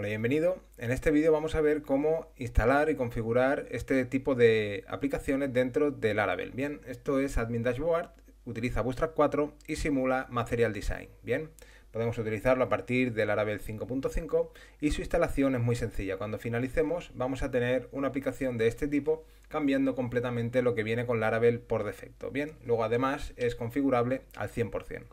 Hola bienvenido. En este vídeo vamos a ver cómo instalar y configurar este tipo de aplicaciones dentro del Laravel. Bien, esto es Admin Dashboard, utiliza Bootstrap 4 y simula Material Design. Bien, podemos utilizarlo a partir del Laravel 5.5 y su instalación es muy sencilla. Cuando finalicemos vamos a tener una aplicación de este tipo cambiando completamente lo que viene con Laravel por defecto. Bien, luego además es configurable al 100%.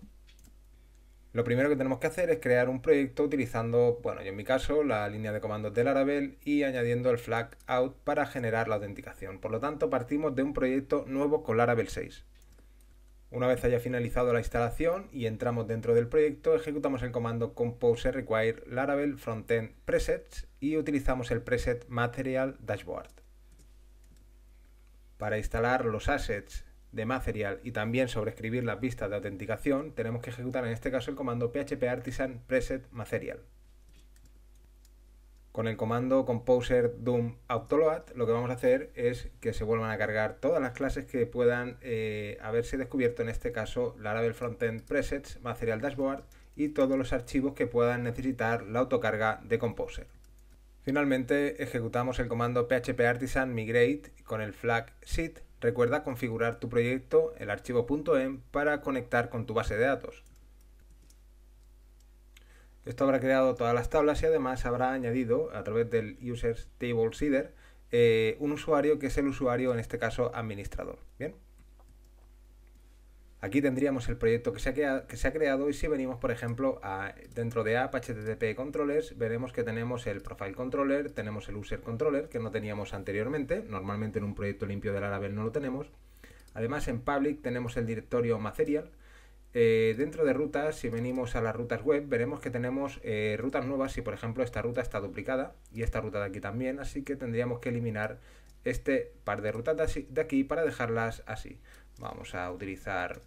Lo primero que tenemos que hacer es crear un proyecto utilizando, bueno, yo en mi caso, la línea de comandos de Laravel y añadiendo el flag out para generar la autenticación. Por lo tanto, partimos de un proyecto nuevo con Laravel 6. Una vez haya finalizado la instalación y entramos dentro del proyecto, ejecutamos el comando compose require Laravel frontend presets y utilizamos el preset material dashboard. Para instalar los assets de Material y también sobre escribir las vistas de autenticación, tenemos que ejecutar en este caso el comando php artisan preset material. Con el comando composer doom autoload lo que vamos a hacer es que se vuelvan a cargar todas las clases que puedan eh, haberse descubierto, en este caso Laravel frontend presets, material dashboard y todos los archivos que puedan necesitar la autocarga de composer. Finalmente ejecutamos el comando php artisan migrate con el flag sit Recuerda configurar tu proyecto, el archivo .env, em, para conectar con tu base de datos. Esto habrá creado todas las tablas y además habrá añadido, a través del Users Table Seeder, eh, un usuario que es el usuario, en este caso, administrador. ¿Bien? Aquí tendríamos el proyecto que se, ha creado, y si venimos, por ejemplo, a, dentro de App HTTP Controllers, veremos que tenemos el Profile Controller, tenemos el User Controller, que no teníamos anteriormente, normalmente en un proyecto limpio de Laravel no lo tenemos. Además, en Public tenemos el directorio Material. Eh, dentro de rutas, si venimos a las rutas web, veremos que tenemos eh, rutas nuevas y, por ejemplo, esta ruta está duplicada y esta ruta de aquí también, así que tendríamos que eliminar este par de rutas de aquí para dejarlas así. Vamos a utilizar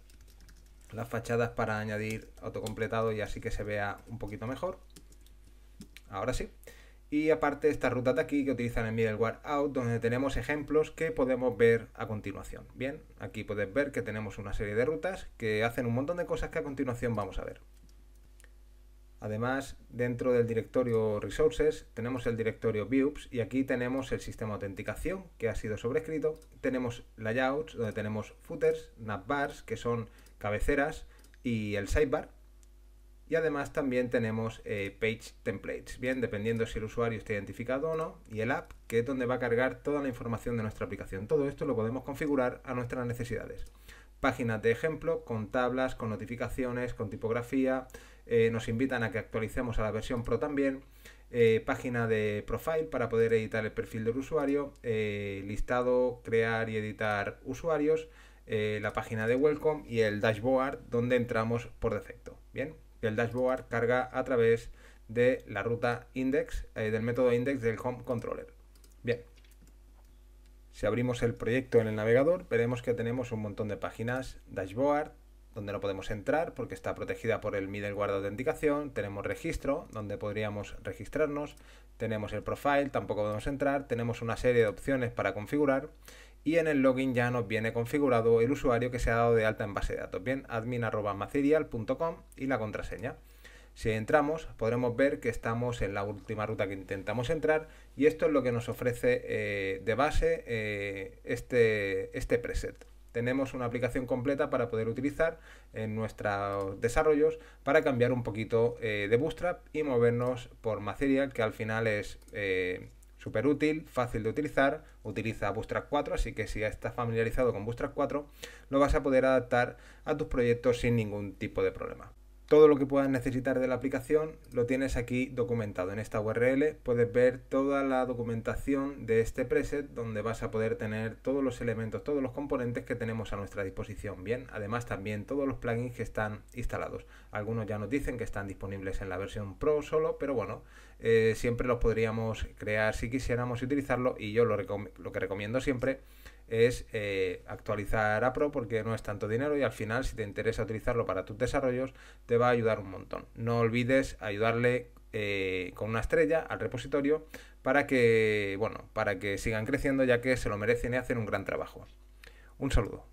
las fachadas para añadir autocompletado y así que se vea un poquito mejor. Ahora sí. Y aparte esta ruta de aquí que utilizan en middleware out, donde tenemos ejemplos que podemos ver a continuación. Bien, aquí puedes ver que tenemos una serie de rutas que hacen un montón de cosas que a continuación vamos a ver. Además, dentro del directorio Resources tenemos el directorio Views y aquí tenemos el sistema de autenticación que ha sido sobrescrito. Tenemos Layouts, donde tenemos footers, navbars, que son cabeceras, y el sidebar. Y además también tenemos eh, Page Templates, bien, dependiendo si el usuario está identificado o no, y el app, que es donde va a cargar toda la información de nuestra aplicación. Todo esto lo podemos configurar a nuestras necesidades. Páginas de ejemplo, con tablas, con notificaciones, con tipografía, eh, nos invitan a que actualicemos a la versión Pro también, eh, página de profile para poder editar el perfil del usuario, eh, listado, crear y editar usuarios, la página de welcome y el dashboard donde entramos por defecto. Bien, el dashboard carga a través de la ruta index, del método index del home controller. Bien. Si abrimos el proyecto en el navegador, veremos que tenemos un montón de páginas, dashboard, donde no podemos entrar porque está protegida por el middleware de autenticación, tenemos registro, donde podríamos registrarnos, tenemos el profile, tampoco podemos entrar, tenemos una serie de opciones para configurar y en el login ya nos viene configurado el usuario que se ha dado de alta en base de datos, bien com y la contraseña. Si entramos podremos ver que estamos en la última ruta que intentamos entrar y esto es lo que nos ofrece eh, de base eh, este, este preset tenemos una aplicación completa para poder utilizar en nuestros desarrollos para cambiar un poquito eh, de Bootstrap y movernos por Material, que al final es eh, súper útil, fácil de utilizar, utiliza Bootstrap 4, así que si ya estás familiarizado con Bootstrap 4, lo vas a poder adaptar a tus proyectos sin ningún tipo de problema. Todo lo que puedas necesitar de la aplicación lo tienes aquí documentado. En esta URL puedes ver toda la documentación de este preset donde vas a poder tener todos los elementos, todos los componentes que tenemos a nuestra disposición. Bien, además también todos los plugins que están instalados. Algunos ya nos dicen que están disponibles en la versión Pro solo, pero bueno, eh, siempre los podríamos crear si quisiéramos utilizarlo y yo lo, lo que recomiendo siempre es eh, actualizar a Pro porque no es tanto dinero y al final si te interesa utilizarlo para tus desarrollos te va a ayudar un montón. No olvides ayudarle eh, con una estrella al repositorio para que, bueno, para que sigan creciendo ya que se lo merecen y hacen un gran trabajo. Un saludo.